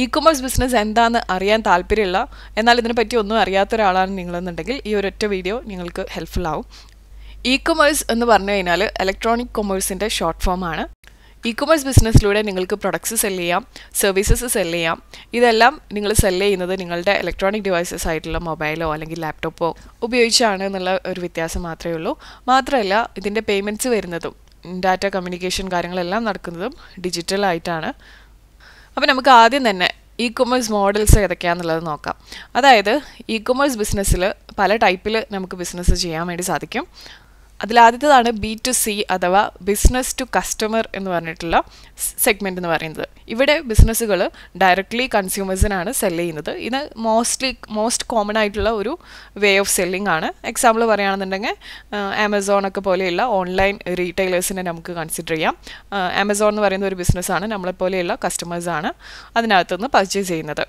E commerce business എന്താണെന്ന് അറിയാൻ താല്പര്യമില്ല എന്നാൽ ഇതിനെപ്പറ്റി ഒന്നും അറിയാത്ത ഒരാളാണ് നിങ്ങളെന്നുണ്ടെങ്കിൽ ഈ ഒരൊറ്റ വീഡിയോ നിങ്ങൾക്ക് ഹെൽപ്ഫുൾ ആവും ഇ കൊമേഴ്സ് എന്ന് പറഞ്ഞു കഴിഞ്ഞാൽ ഇലക്ട്രോണിക് കൊമേഴ്സിൻ്റെ ഷോർട്ട് ഫോമാണ് ഇ കൊമേഴ്സ് ബിസിനസ്സിലൂടെ നിങ്ങൾക്ക് പ്രൊഡക്ട്സ് സെല് ചെയ്യാം സർവീസസ് സെല് ചെയ്യാം ഇതെല്ലാം നിങ്ങൾ സെല് ചെയ്യുന്നത് നിങ്ങളുടെ ഇലക്ട്രോണിക് ഡിവൈസസ് ആയിട്ടുള്ള മൊബൈലോ അല്ലെങ്കിൽ ലാപ്ടോപ്പോ ഉപയോഗിച്ചാണ് എന്നുള്ള ഒരു വ്യത്യാസം മാത്രമേ ഉള്ളൂ മാത്രമല്ല ഇതിൻ്റെ പേയ്മെൻറ്റ്സ് വരുന്നതും ഡാറ്റ കമ്മ്യൂണിക്കേഷൻ കാര്യങ്ങളെല്ലാം നടക്കുന്നതും ഡിജിറ്റലായിട്ടാണ് അപ്പോൾ നമുക്ക് ആദ്യം തന്നെ ഇ കൊമേഴ്സ് മോഡൽസ് ഏതൊക്കെയാണെന്നുള്ളത് നോക്കാം അതായത് ഇ കൊമേഴ്സ് ബിസിനസ്സിൽ പല ടൈപ്പിൽ നമുക്ക് ബിസിനസ് ചെയ്യാൻ വേണ്ടി സാധിക്കും ആദ്യത്തേതാണ് ബി ടു സി അഥവാ ബിസിനസ് ടു കസ്റ്റമർ എന്ന് പറഞ്ഞിട്ടുള്ള സെഗ്മെൻ്റ് എന്ന് പറയുന്നത് ഇവിടെ ബിസിനസ്സുകൾ ഡയറക്റ്റ്ലി കൺസ്യൂമേഴ്സിനാണ് സെല്ല് ചെയ്യുന്നത് ഇത് മോസ്റ്റ്ലി മോസ്റ്റ് കോമൺ ആയിട്ടുള്ള ഒരു വേ ഓഫ് സെല്ലിംഗ് ആണ് എക്സാമ്പിൾ പറയുകയാണെന്നുണ്ടെങ്കിൽ ആമസോൺ ഒക്കെ പോലെയുള്ള ഓൺലൈൻ റീറ്റെയിലേഴ്സിനെ നമുക്ക് കൺസിഡർ ചെയ്യാം ആമസോൺ എന്ന് പറയുന്ന ഒരു ബിസിനസ്സാണ് നമ്മളെപ്പോലെയുള്ള കസ്റ്റമേഴ്സാണ് അതിനകത്തുനിന്ന് പർച്ചേസ് ചെയ്യുന്നത്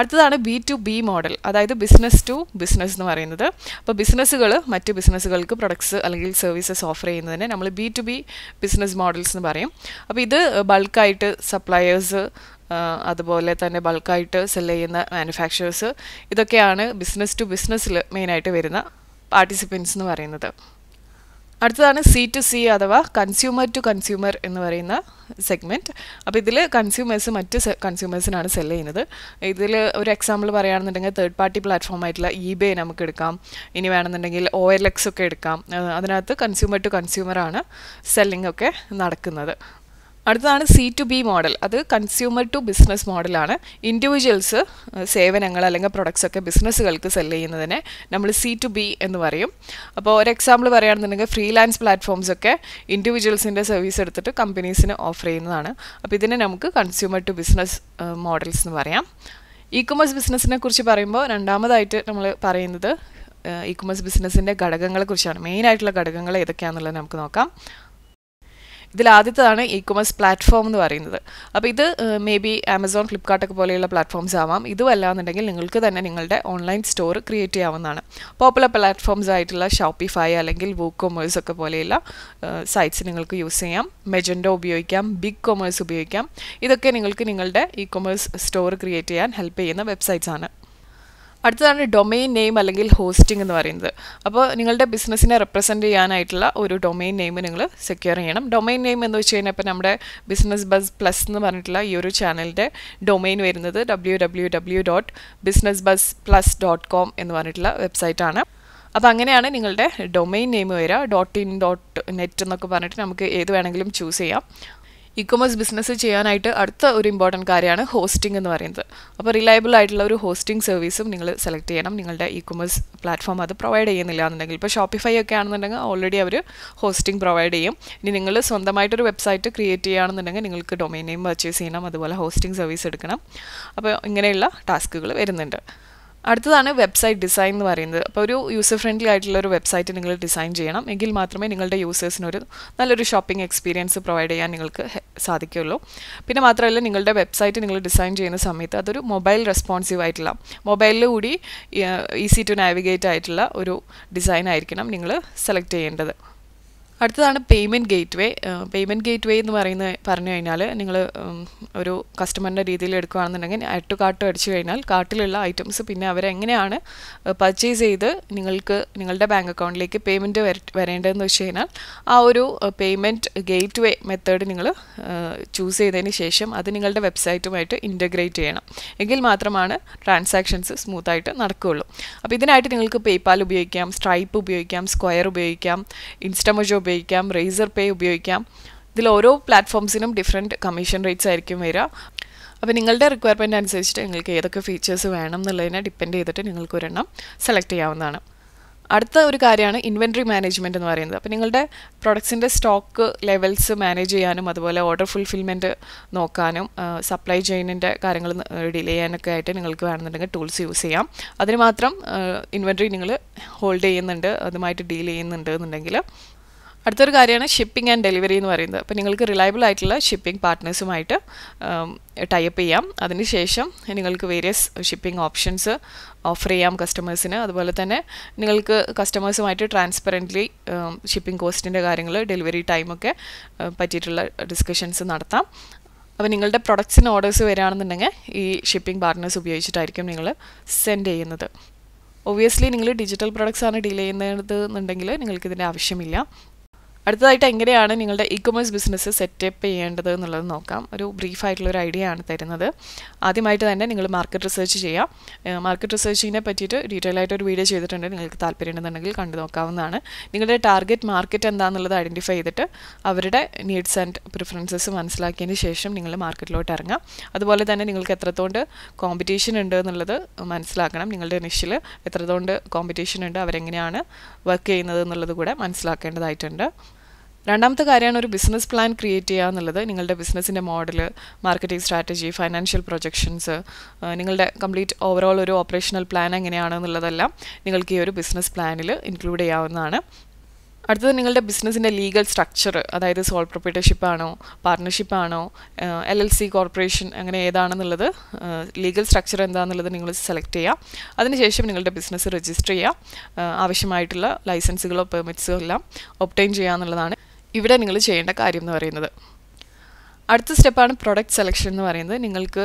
അടുത്തതാണ് ബി ടു ബി മോഡൽ അതായത് ബിസിനസ് ടു ബിസിനസ് എന്ന് പറയുന്നത് അപ്പോൾ ബിസിനസ്സുകൾ മറ്റ് ബിസിനസ്സുകൾക്ക് പ്രൊഡക്ട്സ് അല്ലെങ്കിൽ സർവീസസ് ഓഫർ ചെയ്യുന്നതിന് നമ്മൾ B to B business models എന്ന് പറയും അപ്പോൾ ഇത് ബൾക്കായിട്ട് സപ്ലയേഴ്സ് അതുപോലെ തന്നെ ബൾക്കായിട്ട് സെൽ ചെയ്യുന്ന മാനുഫാക്ചറേഴ്സ് ഇതൊക്കെയാണ് ബിസിനസ് ടു ബിസിനസ്സിൽ മെയിനായിട്ട് വരുന്ന പാർട്ടിസിപ്പൻസ് എന്ന് പറയുന്നത് അടുത്തതാണ് സി ടു സി അഥവാ കൺസ്യൂമർ ടു കൺസ്യൂമർ എന്ന് പറയുന്ന സെഗ്മെൻറ്റ് അപ്പോൾ ഇതിൽ കൺസ്യൂമേഴ്സ് മറ്റ് കൺസ്യൂമേഴ്സിനാണ് സെൽ ചെയ്യുന്നത് ഇതിൽ ഒരു എക്സാമ്പിൾ പറയുകയാണെന്നുണ്ടെങ്കിൽ തേർഡ് പാർട്ടി പ്ലാറ്റ്ഫോം ആയിട്ടുള്ള ഇബേ നമുക്ക് എടുക്കാം ഇനി വേണമെന്നുണ്ടെങ്കിൽ ഒ എൽ എക്സ് ഒക്കെ എടുക്കാം അതിനകത്ത് കൺസ്യൂമർ ടു കൺസ്യൂമറാണ് സെല്ലിംഗ് ഒക്കെ നടക്കുന്നത് അടുത്തതാണ് സി ടു ബി മോഡൽ അത് കൺസ്യൂമർ ടു ബിസിനസ് മോഡലാണ് ഇൻഡിവിജ്വൽസ് സേവനങ്ങൾ അല്ലെങ്കിൽ പ്രൊഡക്ട്സ് ഒക്കെ ബിസിനസ്സുകൾക്ക് സെല്ല് ചെയ്യുന്നതിനെ നമ്മൾ സി ടു ബി എന്ന് പറയും അപ്പോൾ ഒരു എക്സാമ്പിൾ പറയുകയാണെന്നുണ്ടെങ്കിൽ ഫ്രീലാൻസ് പ്ലാറ്റ്ഫോംസ് ഒക്കെ ഇൻഡിവിജ്വൽസിൻ്റെ സർവീസ് എടുത്തിട്ട് കമ്പനീസിന് ഓഫർ ചെയ്യുന്നതാണ് അപ്പോൾ ഇതിനെ നമുക്ക് കൺസ്യൂമർ ടു ബിസിനസ് മോഡൽസ് എന്ന് പറയാം ഇ കൊമേഴ്സ് ബിസിനസ്സിനെ കുറിച്ച് പറയുമ്പോൾ രണ്ടാമതായിട്ട് നമ്മൾ പറയുന്നത് ഇ കൊമേഴ്സ് ബിസിനസ്സിൻ്റെ ഘടകങ്ങളെക്കുറിച്ചാണ് മെയിനായിട്ടുള്ള ഘടകങ്ങൾ ഏതൊക്കെയാണെന്നുള്ളത് നമുക്ക് നോക്കാം ഇതിൽ ആദ്യത്തതാണ് ഇ കൊമേഴ്സ് പ്ലാറ്റ്ഫോം എന്ന് പറയുന്നത് അപ്പോൾ ഇത് മേ ബി ആമസോൺ ഒക്കെ പോലെയുള്ള പ്ലാറ്റ്ഫോംസ് ആവാം ഇതുമല്ല നിങ്ങൾക്ക് തന്നെ നിങ്ങളുടെ ഓൺലൈൻ സ്റ്റോർ ക്രിയേറ്റ് ചെയ്യാവുന്നതാണ് പോപ്പുലർ പ്ലാറ്റ്ഫോംസ് ആയിട്ടുള്ള ഷോപ്പിഫൈ അല്ലെങ്കിൽ വൂ കൊമേഴ്സ് ഒക്കെ പോലെയുള്ള സൈറ്റ്സ് നിങ്ങൾക്ക് യൂസ് ചെയ്യാം മെജൻഡോ ഉപയോഗിക്കാം ബിഗ് കൊമേഴ്സ് ഉപയോഗിക്കാം ഇതൊക്കെ നിങ്ങൾക്ക് നിങ്ങളുടെ ഇ കൊമേഴ്സ് സ്റ്റോർ ക്രിയേറ്റ് ചെയ്യാൻ ഹെൽപ്പ് ചെയ്യുന്ന വെബ്സൈറ്റ്സ് ആണ് അടുത്തതാണ് ഡൊമെയിൻ നെയിം അല്ലെങ്കിൽ ഹോസ്റ്റിംഗ് എന്ന് പറയുന്നത് അപ്പോൾ നിങ്ങളുടെ ബിസിനസ്സിനെ റെപ്രസെൻറ്റ് ചെയ്യാനായിട്ടുള്ള ഒരു ഡൊമെയിൻ നെയിം നിങ്ങൾ സെക്യൂർ ചെയ്യണം ഡൊമെയിൻ നെയിം എന്ന് വെച്ച് കഴിഞ്ഞാൽ ഇപ്പോൾ നമ്മുടെ ബിസിനസ് ബസ് പ്ലസ് എന്ന് പറഞ്ഞിട്ടുള്ള ഈ ഒരു ചാനലിൻ്റെ ഡൊമെയിൻ വരുന്നത് W W W dot business bus plus dot com എന്ന് പറഞ്ഞിട്ടുള്ള വെബ്സൈറ്റാണ് അപ്പോൾ അങ്ങനെയാണ് നിങ്ങളുടെ ഡൊമെയിൻ നെയിം വരിക ഡോട്ട് ഇൻ ഡോട്ട് നെറ്റ് എന്നൊക്കെ പറഞ്ഞിട്ട് നമുക്ക് ഏത് വേണമെങ്കിലും ചൂസ് ചെയ്യാം ഇ കൊമേഴ്സ് ബിസിനസ് ചെയ്യാനായിട്ട് അടുത്ത ഒരു ഇമ്പോർട്ടൻറ്റ് കാര്യമാണ് ഹോസ്റ്റിംഗ് എന്ന് പറയുന്നത് അപ്പോൾ റിലയബിൾ ആയിട്ടുള്ള ഒരു ഹോസ്റ്റിംഗ് സർവീസും നിങ്ങൾ സെലക്ട് ചെയ്യണം നിങ്ങളുടെ ഇ കൊമേഴ്സ് പ്ലാറ്റ്ഫോം അത് പ്രൊവൈഡ് ചെയ്യുന്നില്ല എന്നുണ്ടെങ്കിൽ ഇപ്പോൾ ഷോപ്പിഫൈ ഒക്കെ ആണെന്നുണ്ടെങ്കിൽ ഓൾറെഡി അവർ ഹോസ്റ്റിംഗ് പ്രൊവൈഡ് ചെയ്യും ഇനി നിങ്ങൾ സ്വന്തമായിട്ടൊരു വെബ്സൈറ്റ് ക്രിയേറ്റ് ചെയ്യുകയാണെന്നുണ്ടെങ്കിൽ നിങ്ങൾക്ക് ഡൊമൈൻ നെയിം പർച്ചേസ് ചെയ്യണം അതുപോലെ ഹോസ്റ്റിംഗ് സർവീസ് എടുക്കണം അപ്പോൾ ഇങ്ങനെയുള്ള ടാസ്കുകൾ വരുന്നുണ്ട് അടുത്തതാണ് വെബ്സൈറ്റ് ഡിസൈൻ എന്ന് പറയുന്നത് അപ്പോൾ ഒരു യൂസർ ഫ്രണ്ട്ലി ആയിട്ടുള്ള ഒരു വെബ്സൈറ്റ് നിങ്ങൾ ഡിസൈൻ ചെയ്യണം എങ്കിൽ മാത്രമേ നിങ്ങളുടെ യൂസേഴ്സിനൊരു നല്ലൊരു ഷോപ്പിംഗ് എക്സ്പീരിയൻസ് പ്രൊവൈഡ് ചെയ്യാൻ നിങ്ങൾക്ക് സാധിക്കുകയുള്ളൂ പിന്നെ മാത്രമല്ല നിങ്ങളുടെ വെബ്സൈറ്റ് നിങ്ങൾ ഡിസൈൻ ചെയ്യുന്ന സമയത്ത് അതൊരു മൊബൈൽ റെസ്പോൺസീവ് ആയിട്ടുള്ള മൊബൈലിൽ കൂടി ഈസി ടു നാവിഗേറ്റ് ആയിട്ടുള്ള ഒരു ഡിസൈൻ ആയിരിക്കണം നിങ്ങൾ സെലക്ട് ചെയ്യേണ്ടത് അടുത്തതാണ് payment gateway payment gateway എന്ന് പറയുന്ന പറഞ്ഞു കഴിഞ്ഞാൽ നിങ്ങൾ ഒരു കസ്റ്റമറിൻ്റെ രീതിയിൽ എടുക്കുകയാണെന്നുണ്ടെങ്കിൽ ആഡ് ടു കാർട്ട് അടിച്ചു കഴിഞ്ഞാൽ കാർട്ടിലുള്ള ഐറ്റംസ് പിന്നെ അവരെങ്ങനെയാണ് പർച്ചേസ് ചെയ്ത് നിങ്ങൾക്ക് നിങ്ങളുടെ ബാങ്ക് അക്കൗണ്ടിലേക്ക് പേയ്മെൻറ്റ് വരേണ്ടതെന്ന് വെച്ച് കഴിഞ്ഞാൽ ആ ഒരു പേയ്മെൻറ്റ് ഗേറ്റ് വേ മെത്തേഡ് നിങ്ങൾ ചൂസ് ചെയ്തതിന് ശേഷം അത് നിങ്ങളുടെ വെബ്സൈറ്റുമായിട്ട് ഇൻറ്റഗ്രേറ്റ് ചെയ്യണം എങ്കിൽ മാത്രമാണ് ട്രാൻസാക്ഷൻസ് സ്മൂത്തായിട്ട് നടക്കുകയുള്ളൂ അപ്പോൾ ഇതിനായിട്ട് നിങ്ങൾക്ക് പേയ്പാൽ ഉപയോഗിക്കാം സ്ട്രൈപ്പ് ഉപയോഗിക്കാം സ്ക്വയർ ഉപയോഗിക്കാം ഇൻസ്റ്റമൊജോ ഉപയോഗിക്കാം റേസർ പേ ഉപയോഗിക്കാം ഇതിൽ ഓരോ പ്ലാറ്റ്ഫോംസിനും ഡിഫറെൻറ്റ് കമ്മീഷൻ റേറ്റ്സ് ആയിരിക്കും വരിക അപ്പോൾ നിങ്ങളുടെ റിക്വയർമെൻറ്റ് അനുസരിച്ചിട്ട് നിങ്ങൾക്ക് ഏതൊക്കെ ഫീച്ചേഴ്സ് വേണം എന്നുള്ളതിനെ ഡിപ്പെൻഡ് ചെയ്തിട്ട് നിങ്ങൾക്ക് ഒരെണ്ണം സെലക്ട് ചെയ്യാവുന്നതാണ് അടുത്ത ഒരു കാര്യമാണ് ഇൻവെൻറ്ററി മാനേജ്മെൻറ്റ് എന്ന് പറയുന്നത് അപ്പോൾ നിങ്ങളുടെ പ്രൊഡക്ട്സിൻ്റെ സ്റ്റോക്ക് ലെവൽസ് മാനേജ് ചെയ്യാനും അതുപോലെ ഓർഡർ ഫുൾഫിൽമെൻറ്റ് നോക്കാനും സപ്ലൈ ചെയിനിൻ്റെ കാര്യങ്ങൾ ഡിലേ ചെയ്യാനൊക്കെ ആയിട്ട് നിങ്ങൾക്ക് വേണമെന്നുണ്ടെങ്കിൽ ടൂൾസ് യൂസ് ചെയ്യാം അതിന് മാത്രം ഇൻവെൻറ്ററി നിങ്ങൾ ഹോൾഡ് ചെയ്യുന്നുണ്ട് അതുമായിട്ട് ഡീൽ ചെയ്യുന്നുണ്ട് എന്നുണ്ടെങ്കിൽ അടുത്തൊരു കാര്യമാണ് ഷിപ്പിംഗ് ആൻഡ് ഡെലിവറി എന്ന് പറയുന്നത് അപ്പോൾ നിങ്ങൾക്ക് റിലയബിൾ ആയിട്ടുള്ള ഷിപ്പിംഗ് പാർട്ട്നേഴ്സുമായിട്ട് ടൈപ്പ് ചെയ്യാം അതിനുശേഷം നിങ്ങൾക്ക് വേരിയസ് ഷിപ്പിംഗ് ഓപ്ഷൻസ് ഓഫർ ചെയ്യാം കസ്റ്റമേഴ്സിന് അതുപോലെ തന്നെ നിങ്ങൾക്ക് കസ്റ്റമേഴ്സുമായിട്ട് ട്രാൻസ്പെറൻ്റ്ലി ഷിപ്പിംഗ് കോസ്റ്റിൻ്റെ കാര്യങ്ങൾ ഡെലിവറി ടൈമൊക്കെ പറ്റിയിട്ടുള്ള ഡിസ്കഷൻസ് നടത്താം അപ്പോൾ നിങ്ങളുടെ പ്രൊഡക്ട്സിന് ഓർഡേഴ്സ് വരികയാണെന്നുണ്ടെങ്കിൽ ഈ ഷിപ്പിംഗ് പാർട്ട്നേഴ്സ് ഉപയോഗിച്ചിട്ടായിരിക്കും നിങ്ങൾ സെൻഡ് ചെയ്യുന്നത് ഒബ്വിയസ്ലി നിങ്ങൾ ഡിജിറ്റൽ പ്രൊഡക്ട്സ് ആണ് ഡീൽ ചെയ്യുന്നത് എന്നുണ്ടെങ്കിൽ നിങ്ങൾക്ക് ഇതിൻ്റെ ആവശ്യമില്ല അടുത്തതായിട്ട് എങ്ങനെയാണ് നിങ്ങളുടെ ഇ കൊമേഴ്സ് ബിസിനസ് സെറ്റപ്പ് ചെയ്യേണ്ടത് എന്നുള്ളത് നോക്കാം ഒരു ബ്രീഫായിട്ടുള്ളൊരു ഐഡിയ ആണ് തരുന്നത് ആദ്യമായിട്ട് തന്നെ നിങ്ങൾ മാർക്കറ്റ് റിസർച്ച് ചെയ്യാം മാർക്കറ്റ് റിസർച്ചിനെ പറ്റിയിട്ട് ഡീറ്റെയിൽ ആയിട്ട് ഒരു വീഡിയോ ചെയ്തിട്ടുണ്ട് നിങ്ങൾക്ക് താല്പര്യമുണ്ടെന്നുണ്ടെങ്കിൽ കണ്ടു നോക്കാവുന്നതാണ് നിങ്ങളുടെ ടാർഗറ്റ് മാർക്കറ്റ് എന്താണെന്നുള്ളത് ഐഡൻറ്റിഫൈ ചെയ്തിട്ട് അവരുടെ നീഡ്സ് ആൻഡ് പ്രിഫറൻസസ് മനസ്സിലാക്കിയതിന് ശേഷം നിങ്ങൾ മാർക്കറ്റിലോട്ട് ഇറങ്ങാം അതുപോലെ തന്നെ നിങ്ങൾക്ക് എത്രത്തോണ്ട് കോമ്പറ്റീഷൻ ഉണ്ട് എന്നുള്ളത് മനസ്സിലാക്കണം നിങ്ങളുടെ നിഷിൽ എത്രത്തോണ്ട് കോമ്പറ്റീഷൻ ഉണ്ട് അവരെങ്ങനെയാണ് വർക്ക് ചെയ്യുന്നത് എന്നുള്ളത് കൂടെ മനസ്സിലാക്കേണ്ടതായിട്ടുണ്ട് രണ്ടാമത്തെ കാര്യമാണ് ഒരു ബിസിനസ് പ്ലാൻ ക്രിയേറ്റ് ചെയ്യുക എന്നുള്ളത് നിങ്ങളുടെ ബിസിനസ്സിൻ്റെ model marketing strategy financial projections നിങ്ങളുടെ കംപ്ലീറ്റ് ഓവറോൾ ഒരു ഓപ്പറേഷണൽ പ്ലാൻ എങ്ങനെയാണ് എന്നുള്ളതെല്ലാം നിങ്ങൾക്ക് ഈ ഒരു ബിസിനസ് പ്ലാനിൽ ഇൻക്ലൂഡ് ചെയ്യാവുന്നതാണ് അടുത്തത് നിങ്ങളുടെ ബിസിനസ്സിൻ്റെ ലീഗൽ സ്ട്രക്ചർ അതായത് സോൾ പ്രൊപ്പർട്ടർഷിപ്പ് ആണോ പാർട്ട്ണർഷിപ്പ് ആണോ എൽ എൽ സി കോർപ്പറേഷൻ അങ്ങനെ ഏതാണെന്നുള്ളത് ലീഗൽ സ്ട്രക്ചർ എന്താണെന്നുള്ളത് നിങ്ങൾ സെലക്ട് ചെയ്യുക അതിനുശേഷം നിങ്ങളുടെ ബിസിനസ് രജിസ്റ്റർ ചെയ്യുക ആവശ്യമായിട്ടുള്ള ലൈസൻസുകളോ പെർമിറ്റ്സോ എല്ലാം ഒപ്റ്റൈൻ ചെയ്യുക എന്നുള്ളതാണ് ഇവിടെ നിങ്ങൾ ചെയ്യേണ്ട കാര്യം എന്ന് പറയുന്നത് അടുത്ത സ്റ്റെപ്പാണ് പ്രൊഡക്റ്റ് സെലക്ഷൻ എന്ന് പറയുന്നത് നിങ്ങൾക്ക്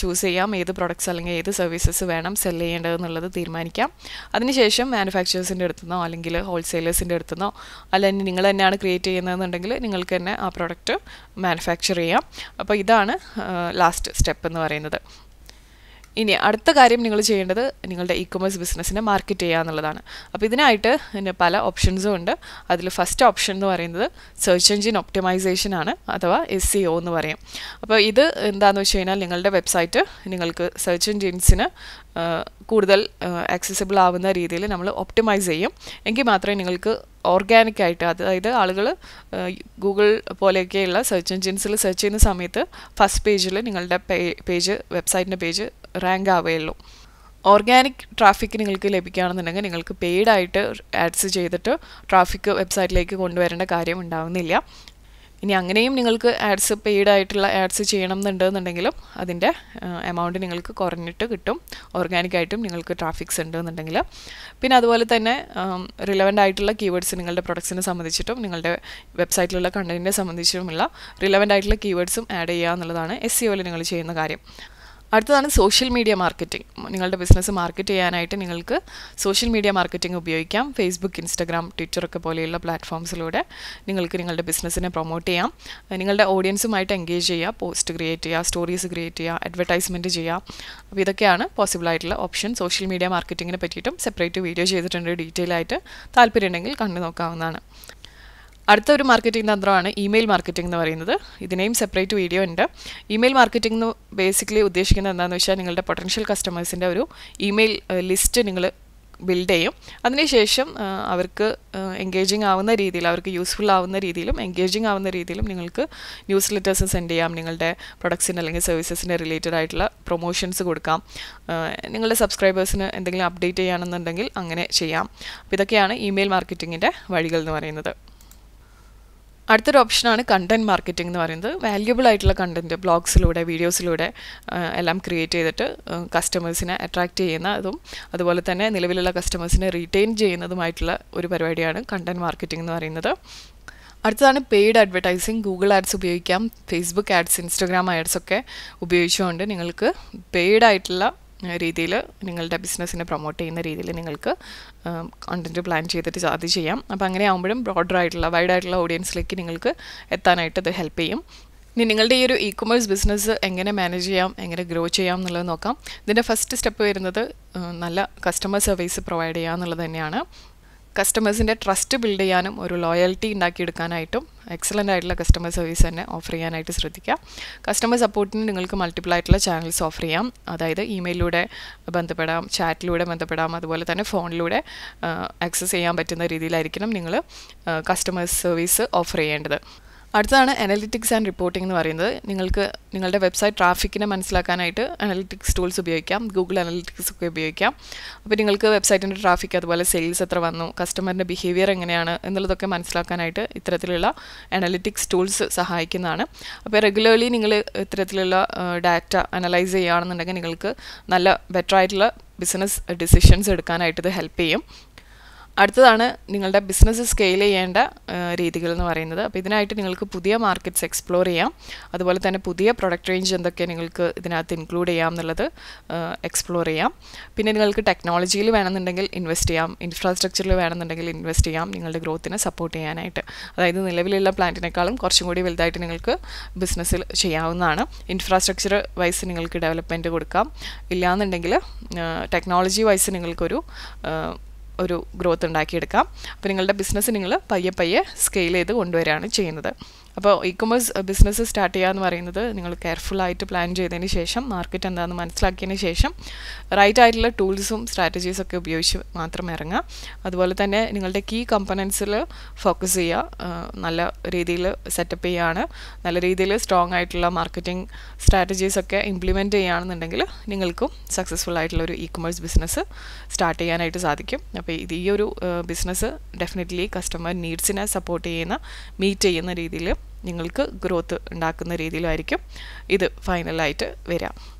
ചൂസ് ചെയ്യാം ഏത് പ്രൊഡക്ട്സ് അല്ലെങ്കിൽ ഏത് സർവീസസ് വേണം സെൽ ചെയ്യേണ്ടതെന്നുള്ളത് തീരുമാനിക്കാം അതിനുശേഷം മാനുഫാക്ചറേഴ്സിൻ്റെ അടുത്തുനിന്നോ അല്ലെങ്കിൽ ഹോൾസെയിലേഴ്സിൻ്റെ അടുത്തുനിന്നോ അല്ലെങ്കിൽ നിങ്ങൾ തന്നെയാണ് ക്രിയേറ്റ് ചെയ്യുന്നതെന്നുണ്ടെങ്കിൽ നിങ്ങൾക്ക് തന്നെ ആ പ്രൊഡക്റ്റ് മാനുഫാക്ചർ ചെയ്യാം അപ്പോൾ ഇതാണ് ലാസ്റ്റ് സ്റ്റെപ്പ് എന്ന് പറയുന്നത് ഇനി അടുത്ത കാര്യം നിങ്ങൾ ചെയ്യേണ്ടത് നിങ്ങളുടെ ഇ കൊമേഴ്സ് ബിസിനസ്സിനെ മാർക്കറ്റ് ചെയ്യുക എന്നുള്ളതാണ് അപ്പോൾ ഇതിനായിട്ട് പിന്നെ പല ഓപ്ഷൻസും ഉണ്ട് അതിൽ ഫസ്റ്റ് ഓപ്ഷൻ എന്ന് പറയുന്നത് സെർച്ച് എഞ്ചിൻ ഒപ്റ്റിമൈസേഷൻ ആണ് അഥവാ എസ് സി ഒ എന്ന് പറയും അപ്പോൾ ഇത് എന്താണെന്ന് വെച്ച് കഴിഞ്ഞാൽ നിങ്ങളുടെ വെബ്സൈറ്റ് നിങ്ങൾക്ക് സെർച്ച് എഞ്ചിൻസിന് കൂടുതൽ ആക്സസിബിൾ ആവുന്ന രീതിയിൽ നമ്മൾ ഒപ്റ്റിമൈസ് ചെയ്യും എങ്കിൽ മാത്രമേ നിങ്ങൾക്ക് ഓർഗാനിക് ആയിട്ട് അതായത് ആളുകൾ ഗൂഗിൾ പോലെയൊക്കെയുള്ള സെർച്ച് എഞ്ചിൻസിൽ സെർച്ച് ചെയ്യുന്ന സമയത്ത് ഫസ്റ്റ് പേജിൽ നിങ്ങളുടെ പേജ് വെബ്സൈറ്റിൻ്റെ പേജ് റാങ്ക് ആവുകയുള്ളൂ ഓർഗാനിക് ട്രാഫിക് നിങ്ങൾക്ക് ലഭിക്കുകയാണെന്നുണ്ടെങ്കിൽ നിങ്ങൾക്ക് പെയ്ഡ് ആയിട്ട് ആഡ്സ് ചെയ്തിട്ട് ട്രാഫിക് വെബ്സൈറ്റിലേക്ക് കൊണ്ടുവരേണ്ട കാര്യം ഉണ്ടാകുന്നില്ല ഇനി അങ്ങനെയും നിങ്ങൾക്ക് ആഡ്സ് പെയ്ഡ് ആയിട്ടുള്ള ആഡ്സ് ചെയ്യണം എന്നുണ്ടെന്നുണ്ടെങ്കിലും അതിൻ്റെ എമൗണ്ട് നിങ്ങൾക്ക് കുറഞ്ഞിട്ട് കിട്ടും ഓർഗാനിക്കായിട്ടും നിങ്ങൾക്ക് ട്രാഫിക്സ് ഉണ്ട് എന്നുണ്ടെങ്കിൽ പിന്നെ അതുപോലെ തന്നെ റിലവൻ്റ് ആയിട്ടുള്ള കീവേഡ്സ് നിങ്ങളുടെ പ്രൊഡക്ട്സിനെ സംബന്ധിച്ചിട്ടും നിങ്ങളുടെ വെബ്സൈറ്റിലുള്ള കണ്ടൻറ്റിനെ സംബന്ധിച്ചിട്ടുമുള്ള റിലവൻ്റ് ആയിട്ടുള്ള കീവേഡ്സും ആഡ് ചെയ്യുക എന്നുള്ളതാണ് എസ് സി നിങ്ങൾ ചെയ്യുന്ന കാര്യം അടുത്തതാണ് സോഷ്യൽ മീഡിയ മാർക്കറ്റിംഗ് നിങ്ങളുടെ ബിസിനസ് മാർക്കറ്റ് ചെയ്യാനായിട്ട് നിങ്ങൾക്ക് സോഷ്യൽ മീഡിയ മാർക്കറ്റിംഗ് ഉപയോഗിക്കാം ഫേസ്ബുക്ക് ഇൻസ്റ്റഗ്രാം ട്വിറ്ററൊക്കെ പോലെയുള്ള പ്ലാറ്റ്ഫോംസിലൂടെ നിങ്ങൾക്ക് നിങ്ങളുടെ ബിസിനസ്സിനെ പ്രൊമോട്ട് ചെയ്യാം നിങ്ങളുടെ ഓഡിയൻസുമായിട്ട് എൻഗേജ് ചെയ്യുക പോസ്റ്റ് ക്രിയേറ്റ് ചെയ്യുക സ്റ്റോറീസ് ക്രിയേറ്റ് ചെയ്യുക അഡ്വർടൈസ്മെൻറ്റ് ചെയ്യുക അപ്പോൾ ഇതൊക്കെയാണ് പോസിബിൾ ആയിട്ടുള്ള ഓപ്ഷൻ സോഷ്യൽ മീഡിയ മാർക്കറ്റിങ്ങിനെ പറ്റിയിട്ടും സെപ്പറേറ്റ് വീഡിയോ ചെയ്തിട്ടുണ്ട് ഡീറ്റെയിൽ ആയിട്ട് താല്പര്യമുണ്ടെങ്കിൽ കണ്ടു നോക്കാവുന്നതാണ് അടുത്ത ഒരു മാർക്കറ്റിംഗ് തന്ത്രമാണ് ഇമെയിൽ മാർക്കറ്റിംഗ് എന്ന് പറയുന്നത് ഇതിനെയും സെപ്പറേറ്റ് വീഡിയോ ഉണ്ട് ഇമെയിൽ മാർക്കറ്റിംഗ് എന്ന് ബേസിക്കലി ഉദ്ദേശിക്കുന്നത് എന്താണെന്ന് വെച്ചാൽ നിങ്ങളുടെ പൊട്ടൻഷ്യൽ കസ്റ്റമേഴ്സിൻ്റെ ഒരു ഇമെയിൽ ലിസ്റ്റ് നിങ്ങൾ ബിൽഡ് ചെയ്യും അതിനുശേഷം അവർക്ക് എൻഗേജിങ് ആവുന്ന രീതിയിൽ അവർക്ക് യൂസ്ഫുൾ ആവുന്ന രീതിയിലും എൻഗേജിങ് ആവുന്ന രീതിയിലും നിങ്ങൾക്ക് ന്യൂസ് ലെറ്റേഴ്സ് സെൻഡ് ചെയ്യാം നിങ്ങളുടെ പ്രൊഡക്ട്സിന് അല്ലെങ്കിൽ സർവീസസിൻ്റെ റിലേറ്റഡ് ആയിട്ടുള്ള പ്രൊമോഷൻസ് കൊടുക്കാം നിങ്ങളുടെ സബ്സ്ക്രൈബേഴ്സിന് എന്തെങ്കിലും അപ്ഡേറ്റ് ചെയ്യുകയാണെന്നുണ്ടെങ്കിൽ അങ്ങനെ ചെയ്യാം അപ്പോൾ ഇതൊക്കെയാണ് ഇമെയിൽ മാർക്കറ്റിങ്ങിൻ്റെ വഴികൾ എന്ന് പറയുന്നത് അടുത്തൊരു ഓപ്ഷനാണ് കണ്ടൻറ് മാർക്കറ്റിംഗ് എന്ന് പറയുന്നത് വാല്യുബിൾ ആയിട്ടുള്ള കണ്ടൻറ്റ് ബ്ലോഗ്സിലൂടെ വീഡിയോസിലൂടെ എല്ലാം ക്രിയേറ്റ് ചെയ്തിട്ട് കസ്റ്റമേഴ്സിനെ അട്രാക്റ്റ് ചെയ്യുന്നതും അതുപോലെ തന്നെ നിലവിലുള്ള കസ്റ്റമേഴ്സിനെ റീറ്റെയിൻ ചെയ്യുന്നതുമായിട്ടുള്ള ഒരു പരിപാടിയാണ് കണ്ടൻറ് മാർക്കറ്റിംഗ് എന്ന് പറയുന്നത് അടുത്തതാണ് പെയ്ഡ് അഡ്വർടൈസിങ് ഗൂഗിൾ ആഡ്സ് ഉപയോഗിക്കാം ഫേസ്ബുക്ക് ആഡ്സ് ഇൻസ്റ്റഗ്രാം ആഡ്സ് ഒക്കെ ഉപയോഗിച്ചുകൊണ്ട് നിങ്ങൾക്ക് പെയ്ഡായിട്ടുള്ള ആയിട്ടുള്ള രീതിയിൽ നിങ്ങളുടെ ബിസിനസ്സിനെ പ്രൊമോട്ട് ചെയ്യുന്ന രീതിയിൽ നിങ്ങൾക്ക് കണ്ടൻറ്റ് പ്ലാൻ ചെയ്തിട്ട് അത് ചെയ്യാം അപ്പോൾ അങ്ങനെ ആകുമ്പോഴും ബ്രോഡർ ആയിട്ടുള്ള വൈഡ് ആയിട്ടുള്ള ഓഡിയൻസിലേക്ക് നിങ്ങൾക്ക് എത്താനായിട്ട് ഇത് ഹെൽപ്പ് ചെയ്യും ഇനി നിങ്ങളുടെ ഈ ഒരു ഇ കൊമേഴ്സ് ബിസിനസ് എങ്ങനെ മാനേജ് ചെയ്യാം എങ്ങനെ ഗ്രോ ചെയ്യാം എന്നുള്ളത് നോക്കാം ഇതിൻ്റെ ഫസ്റ്റ് സ്റ്റെപ്പ് വരുന്നത് നല്ല കസ്റ്റമർ സർവീസ് പ്രൊവൈഡ് ചെയ്യുക എന്നുള്ളത് തന്നെയാണ് കസ്റ്റമേഴ്സിൻ്റെ ട്രസ്റ്റ് ബിൽഡ് ചെയ്യാനും ഒരു ലോയൽറ്റി ഉണ്ടാക്കിയെടുക്കാനായിട്ടും എക്സലൻ്റ് ആയിട്ടുള്ള കസ്റ്റമർ സർവീസ് തന്നെ ഓഫർ ചെയ്യാനായിട്ട് ശ്രദ്ധിക്കുക കസ്റ്റമർ സപ്പോർട്ടിന് നിങ്ങൾക്ക് മൾട്ടിപ്പിൾ ആയിട്ടുള്ള ചാനൽസ് ഓഫർ ചെയ്യാം അതായത് ഇമെയിലിലൂടെ ബന്ധപ്പെടാം ചാറ്റിലൂടെ ബന്ധപ്പെടാം അതുപോലെ തന്നെ ഫോണിലൂടെ ആക്സസ് ചെയ്യാൻ പറ്റുന്ന രീതിയിലായിരിക്കണം നിങ്ങൾ കസ്റ്റമർ സർവീസ് ഓഫർ ചെയ്യേണ്ടത് അടുത്തതാണ് അനലിറ്റിക്സ് ആൻഡ് റിപ്പോർട്ടിംഗ് എന്ന് പറയുന്നത് നിങ്ങൾക്ക് നിങ്ങളുടെ വെബ്സൈറ്റ് ട്രാഫിക്കിനെ മനസ്സിലാക്കാനായിട്ട് അനലിറ്റിക്സ് ടൂൾസ് ഉപയോഗിക്കാം ഗൂഗിൾ അനലിറ്റിക്സ് ഒക്കെ ഉപയോഗിക്കാം അപ്പോൾ നിങ്ങൾക്ക് വെബ്സൈറ്റിൻ്റെ ട്രാഫിക് അതുപോലെ സെയിൽസ് എത്ര വന്നു കസ്റ്റമറിൻ്റെ ബിഹേവിയർ എങ്ങനെയാണ് എന്നുള്ളതൊക്കെ മനസ്സിലാക്കാനായിട്ട് ഇത്തരത്തിലുള്ള അനലിറ്റിക്സ് ടൂൾസ് സഹായിക്കുന്നതാണ് അപ്പോൾ റെഗുലർലി നിങ്ങൾ ഇത്തരത്തിലുള്ള ഡാറ്റ അനലൈസ് ചെയ്യുകയാണെന്നുണ്ടെങ്കിൽ നിങ്ങൾക്ക് നല്ല ബെറ്റർ ആയിട്ടുള്ള ബിസിനസ് ഡിസിഷൻസ് എടുക്കാനായിട്ട് ഇത് ഹെൽപ്പ് ചെയ്യും അടുത്തതാണ് നിങ്ങളുടെ ബിസിനസ് സ്കെയിൽ ചെയ്യേണ്ട രീതികൾ എന്ന് പറയുന്നത് അപ്പോൾ ഇതിനായിട്ട് നിങ്ങൾക്ക് പുതിയ മാർക്കറ്റ്സ് എക്സ്പ്ലോർ ചെയ്യാം അതുപോലെ തന്നെ പുതിയ പ്രൊഡക്റ്റ് റേഞ്ച് എന്തൊക്കെ നിങ്ങൾക്ക് ഇതിനകത്ത് ഇൻക്ലൂഡ് ചെയ്യാം എന്നുള്ളത് എക്സ്പ്ലോർ ചെയ്യാം പിന്നെ നിങ്ങൾക്ക് ടെക്നോളജിയിൽ വേണമെന്നുണ്ടെങ്കിൽ ഇൻവെസ്റ്റ് ചെയ്യാം ഇൻഫ്രാസ്ട്രക്ചറിൽ വേണമെന്നുണ്ടെങ്കിൽ ഇൻവെസ്റ്റ് ചെയ്യാം നിങ്ങളുടെ ഗ്രോത്തിനെ സപ്പോർട്ട് ചെയ്യാനായിട്ട് അതായത് നിലവിലുള്ള പ്ലാന്റിനേക്കാളും കുറച്ചും കൂടി വലുതായിട്ട് നിങ്ങൾക്ക് ബിസിനസ്സിൽ ചെയ്യാവുന്നതാണ് ഇൻഫ്രാസ്ട്രക്ചർ വൈസ് നിങ്ങൾക്ക് ഡെവലപ്മെൻറ്റ് കൊടുക്കാം ഇല്ലയെന്നുണ്ടെങ്കിൽ ടെക്നോളജി വൈസ് നിങ്ങൾക്കൊരു ഒരു ഗ്രോത്ത് ഉണ്ടാക്കിയെടുക്കാം അപ്പോൾ നിങ്ങളുടെ ബിസിനസ് നിങ്ങൾ പയ്യെ പയ്യെ സ്കെയിൽ ചെയ്ത് കൊണ്ടുവരികയാണ് ചെയ്യുന്നത് അപ്പോൾ ഇ കൊമേഴ്സ് ബിസിനസ് സ്റ്റാർട്ട് ചെയ്യുക എന്ന് പറയുന്നത് നിങ്ങൾ കെയർഫുള്ളായിട്ട് പ്ലാൻ ചെയ്തതിന് ശേഷം മാർക്കറ്റ് എന്താണെന്ന് മനസ്സിലാക്കിയതിന് ശേഷം റൈറ്റ് ആയിട്ടുള്ള ടൂൾസും സ്ട്രാറ്റജീസൊക്കെ ഉപയോഗിച്ച് മാത്രം ഇറങ്ങുക അതുപോലെ തന്നെ നിങ്ങളുടെ കീ കമ്പനൻസിൽ ഫോക്കസ് ചെയ്യുക നല്ല രീതിയിൽ സെറ്റപ്പ് ചെയ്യുകയാണ് നല്ല രീതിയിൽ സ്ട്രോങ് ആയിട്ടുള്ള മാർക്കറ്റിംഗ് സ്ട്രാറ്റജീസൊക്കെ ഇംപ്ലിമെൻറ്റ് ചെയ്യുകയാണെന്നുണ്ടെങ്കിൽ നിങ്ങൾക്കും സക്സസ്ഫുൾ ആയിട്ടുള്ള ഒരു ഇ കൊമേഴ്സ് ബിസിനസ് സ്റ്റാർട്ട് ചെയ്യാനായിട്ട് സാധിക്കും അപ്പോൾ ഇത് ഈ ഒരു ബിസിനസ് ഡെഫിനറ്റ്ലി കസ്റ്റമർ നീഡ്സിനെ സപ്പോർട്ട് ചെയ്യുന്ന മീറ്റ് ചെയ്യുന്ന രീതിയിൽ നിങ്ങൾക്ക് ഗ്രോത്ത് ഉണ്ടാക്കുന്ന രീതിയിലായിരിക്കും ഇത് ഫൈനലായിട്ട് വരിക